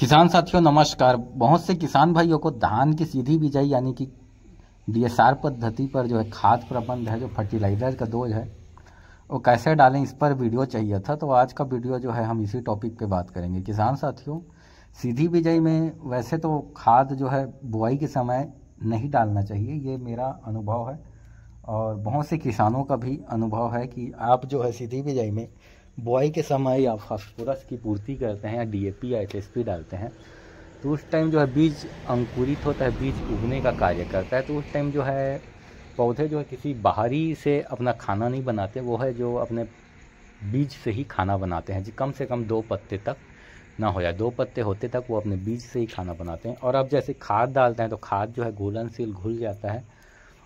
किसान साथियों नमस्कार बहुत से किसान भाइयों को धान की सीधी बिजाई यानी कि डीएसआर पद्धति पर जो है खाद प्रबंध है जो फर्टिलाइजर का दोज है वो कैसे डालें इस पर वीडियो चाहिए था तो आज का वीडियो जो है हम इसी टॉपिक पे बात करेंगे किसान साथियों सीधी बिजाई में वैसे तो खाद जो है बुआई के समय नहीं डालना चाहिए ये मेरा अनुभव है और बहुत से किसानों का भी अनुभव है कि आप जो है सीधी बिजाई में बुआई के समय या फास्फोरस की पूर्ति करते हैं या डीएपी या एचएसपी डालते हैं तो उस टाइम जो है बीज अंकुरित होता है बीज उगने का कार्य करता है तो उस टाइम जो है पौधे जो है किसी बाहरी से अपना खाना नहीं बनाते वो है जो अपने बीज से ही खाना बनाते हैं जी कम से कम दो पत्ते तक ना हो जाए दो पत्ते होते तक वो अपने बीज से ही खाना बनाते हैं और अब जैसे खाद डालते हैं तो खाद जो है घुलनशील घुल जाता है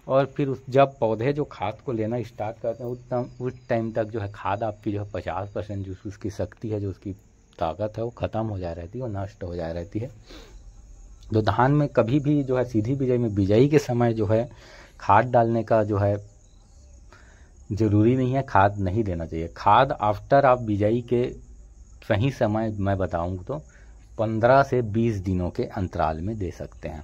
और फिर उस जब पौधे जो खाद को लेना स्टार्ट करते हैं उस उस टाइम तक जो है खाद आपकी जो है पचास परसेंट जो उसकी शक्ति है जो उसकी ताकत है वो ख़त्म हो जा रहती है और नष्ट हो जा रहती है तो धान में कभी भी जो है सीधी बिजाई में बिजाई के समय जो है खाद डालने का जो है ज़रूरी नहीं है खाद नहीं देना चाहिए खाद आफ्टर आप बिजाई के सही समय मैं बताऊँ तो पंद्रह से बीस दिनों के अंतराल में दे सकते हैं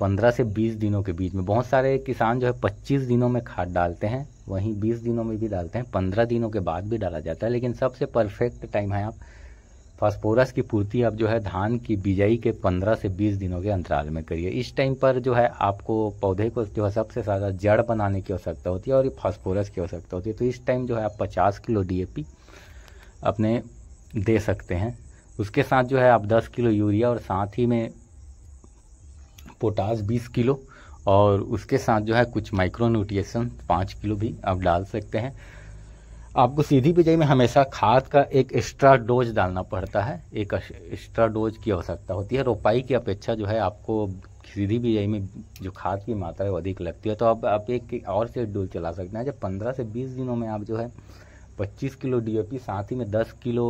पंद्रह से बीस दिनों के बीच में बहुत सारे किसान जो है पच्चीस दिनों में खाद डालते हैं वहीं बीस दिनों में भी डालते हैं पंद्रह दिनों के बाद भी डाला जाता है लेकिन सबसे परफेक्ट टाइम है आप फास्फोरस की पूर्ति आप जो है धान की बिजाई के पंद्रह से बीस दिनों के अंतराल में करिए इस टाइम पर जो है आपको पौधे को जो है सबसे ज़्यादा जड़ बनाने की आवश्यकता होती है और ये फास्फोरस की आवश्यकता होती है तो इस टाइम जो है आप पचास किलो डी अपने दे सकते हैं उसके साथ जो है आप दस किलो यूरिया और साथ ही में पोटास 20 किलो और उसके साथ जो है कुछ माइक्रो न्यूट्रिएशन पाँच किलो भी आप डाल सकते हैं आपको सीधी बिजाई में हमेशा खाद का एक एक्स्ट्रा डोज डालना पड़ता है एक एक्स्ट्रा डोज की आवश्यकता हो होती है रोपाई की अपेक्षा जो है आपको सीधी बिजाई में जो खाद की मात्रा है वो अधिक लगती है तो अब आप एक और से डोज चला सकते हैं जब पंद्रह से बीस दिनों में आप जो है पच्चीस किलो डी साथ ही में दस किलो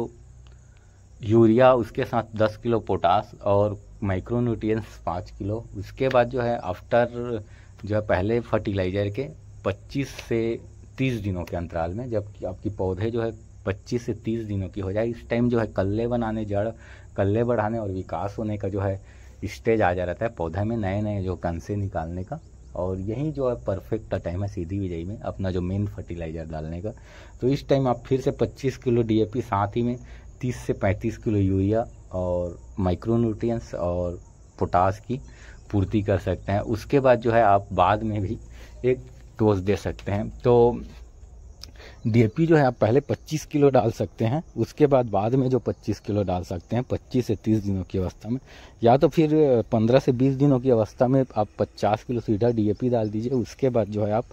यूरिया उसके साथ दस किलो पोटास और माइक्रो न्यूट्रियस पाँच किलो उसके बाद जो है आफ्टर जो है पहले फर्टिलाइज़र के 25 से 30 दिनों के अंतराल में जब आपकी पौधे जो है 25 से 30 दिनों की हो जाए इस टाइम जो है कल्ले बनाने जड़ कल्ले बढ़ाने और विकास होने का जो है स्टेज आ जा रहता है पौधे में नए नए जो कंसे निकालने का और यही जो है परफेक्ट का टाइम है सीधी विजयी में अपना जो मेन फर्टिलाइज़र डालने का तो इस टाइम आप फिर से 25 किलो डीएपी साथ ही में 30 से 35 किलो यूरिया और माइक्रोन्यूट्रियस और पोटास की पूर्ति कर सकते हैं उसके बाद जो है आप बाद में भी एक डोज दे सकते हैं तो डी जो है आप पहले 25 किलो डाल सकते हैं उसके बाद बाद में जो 25 किलो डाल सकते हैं 25 से 30 दिनों की अवस्था में या तो फिर 15 से 20 दिनों की अवस्था में आप 50 किलो सीधा डी डाल दीजिए उसके बाद जो है आप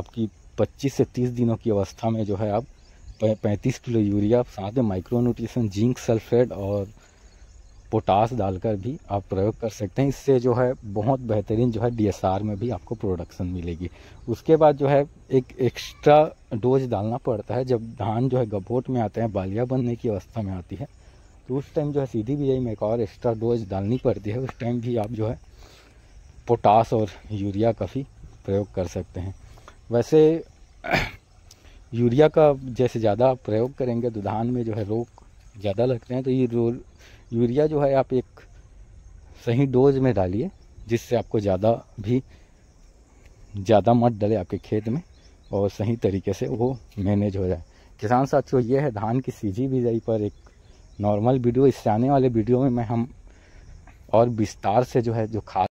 आपकी 25 से 30 दिनों की अवस्था में जो है आप पैंतीस किलो यूरिया साथ में माइक्रो न्यूट्रिशन जिंक सल्फेट और पोटास डालकर भी आप प्रयोग कर सकते हैं इससे जो है बहुत बेहतरीन जो है डीएसआर में भी आपको प्रोडक्शन मिलेगी उसके बाद जो है एक एक्स्ट्रा डोज डालना पड़ता है जब धान जो है गभोट में आते हैं बालिया बनने की अवस्था में आती है तो उस टाइम जो है सीधी बिजाई में एक और एक्स्ट्रा डोज डालनी पड़ती है उस टाइम भी आप जो है पोटास और यूरिया का प्रयोग कर सकते हैं वैसे यूरिया का जैसे ज़्यादा प्रयोग करेंगे तो धान में जो है रोग ज़्यादा लगते हैं तो ये यूरिया जो है आप एक सही डोज में डालिए जिससे आपको ज़्यादा भी ज़्यादा मत डले आपके खेत में और सही तरीके से वो मैनेज हो जाए किसान साथियों ये है धान की सीजी बिजाई पर एक नॉर्मल वीडियो इससे आने वाले वीडियो में मैं हम और विस्तार से जो है जो खाद